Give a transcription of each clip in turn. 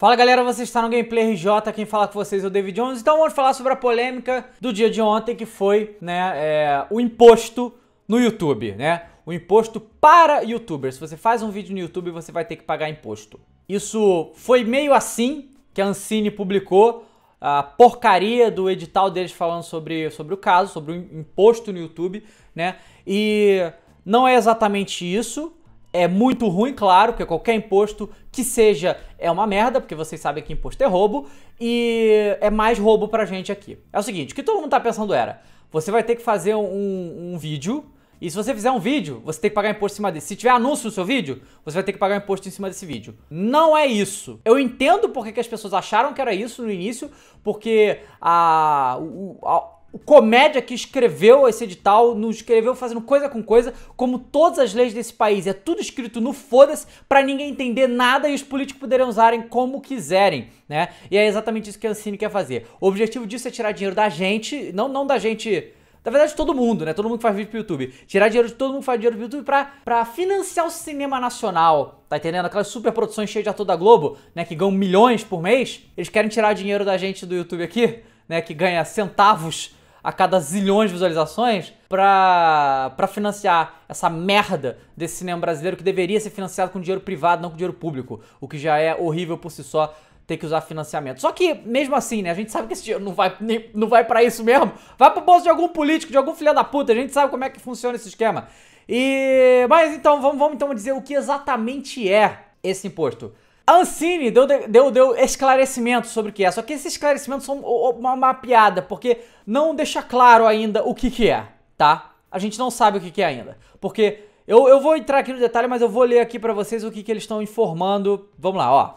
Fala galera, você está no Gameplay RJ, quem fala com vocês é o David Jones. Então vamos falar sobre a polêmica do dia de ontem que foi né, é, o imposto no YouTube, né? O imposto para youtubers. Se você faz um vídeo no YouTube, você vai ter que pagar imposto. Isso foi meio assim que a Ancine publicou a porcaria do edital deles falando sobre, sobre o caso, sobre o imposto no YouTube, né? E não é exatamente isso, é muito ruim, claro, porque qualquer imposto que seja é uma merda, porque vocês sabem que imposto é roubo, e é mais roubo pra gente aqui. É o seguinte, o que todo mundo tá pensando era, você vai ter que fazer um, um vídeo, e se você fizer um vídeo, você tem que pagar imposto em cima desse. Se tiver anúncio no seu vídeo, você vai ter que pagar imposto em cima desse vídeo. Não é isso. Eu entendo porque que as pessoas acharam que era isso no início, porque a, a o comédia que escreveu esse edital, não escreveu fazendo coisa com coisa, como todas as leis desse país. É tudo escrito no foda-se pra ninguém entender nada e os políticos poderem usarem como quiserem, né? E é exatamente isso que a Ancine quer fazer. O objetivo disso é tirar dinheiro da gente, não, não da gente... Na verdade, todo mundo, né? Todo mundo que faz vídeo pro YouTube. Tirar dinheiro de todo mundo que faz dinheiro pro YouTube pra, pra financiar o cinema nacional. Tá entendendo? Aquelas super produções cheias de ator da Globo, né? Que ganham milhões por mês. Eles querem tirar dinheiro da gente do YouTube aqui, né? Que ganha centavos a cada zilhões de visualizações pra, pra financiar essa merda desse cinema brasileiro que deveria ser financiado com dinheiro privado, não com dinheiro público, o que já é horrível por si só ter que usar financiamento. Só que, mesmo assim, né, a gente sabe que esse dinheiro não vai, nem, não vai para isso mesmo, vai pro bolso de algum político, de algum filho da puta, a gente sabe como é que funciona esse esquema. E... Mas então, vamos, vamos então dizer o que exatamente é esse imposto. Ancine deu, deu, deu esclarecimento sobre o que é, só que esses esclarecimentos são uma, uma piada, porque não deixa claro ainda o que, que é, tá? A gente não sabe o que, que é ainda, porque eu, eu vou entrar aqui no detalhe, mas eu vou ler aqui para vocês o que, que eles estão informando. Vamos lá, ó.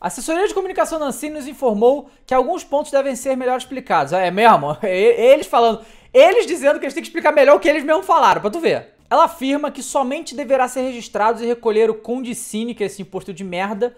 A assessoria de comunicação da Ancine nos informou que alguns pontos devem ser melhor explicados. É, é mesmo? Eles falando, eles dizendo que eles têm que explicar melhor o que eles mesmo falaram, pra tu ver. Ela afirma que somente deverá ser registrados e recolher o condicine, que é esse imposto de merda,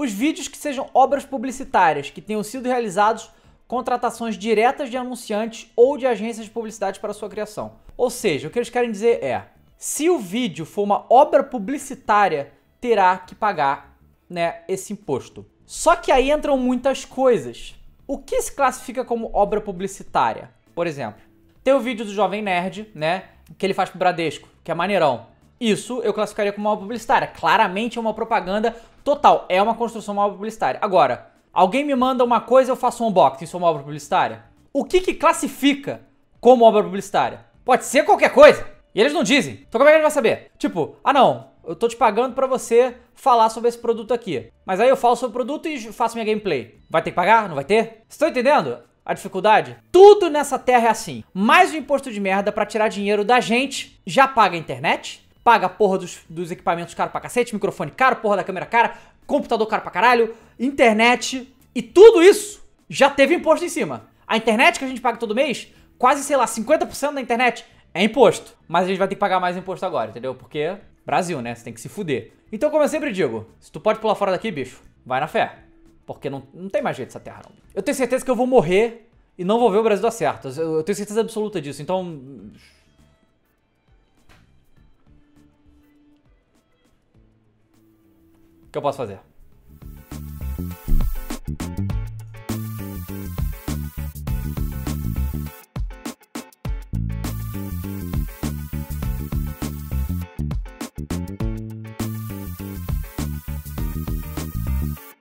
os vídeos que sejam obras publicitárias que tenham sido realizados contratações diretas de anunciantes ou de agências de publicidade para sua criação. Ou seja, o que eles querem dizer é: se o vídeo for uma obra publicitária, terá que pagar, né, esse imposto. Só que aí entram muitas coisas. O que se classifica como obra publicitária? Por exemplo, tem o vídeo do Jovem Nerd, né, que ele faz pro Bradesco, que é maneirão. Isso eu classificaria como uma publicitária. Claramente é uma propaganda total, é uma construção mal publicitária. Agora, alguém me manda uma coisa, eu faço um unboxing, isso é uma obra publicitária? O que, que classifica como obra publicitária? Pode ser qualquer coisa. E eles não dizem. Então como é que a gente vai saber? Tipo, ah não, eu tô te pagando para você falar sobre esse produto aqui. Mas aí eu falo sobre o produto e faço minha gameplay. Vai ter que pagar? Não vai ter? Estão entendendo? A dificuldade? Tudo nessa terra é assim. Mais um imposto de merda para tirar dinheiro da gente já paga a internet, paga a porra dos, dos equipamentos caro pra cacete, microfone caro, porra da câmera cara, computador caro pra caralho, internet. E tudo isso já teve imposto em cima. A internet que a gente paga todo mês, quase, sei lá, 50% da internet é imposto. Mas a gente vai ter que pagar mais imposto agora, entendeu? Porque Brasil, né? Você tem que se fuder. Então, como eu sempre digo, se tu pode pular fora daqui, bicho, vai na fé. Porque não, não tem mais jeito essa terra, não. Eu tenho certeza que eu vou morrer e não vou ver o Brasil dar certo. Eu, eu tenho certeza absoluta disso. Então, que eu posso fazer?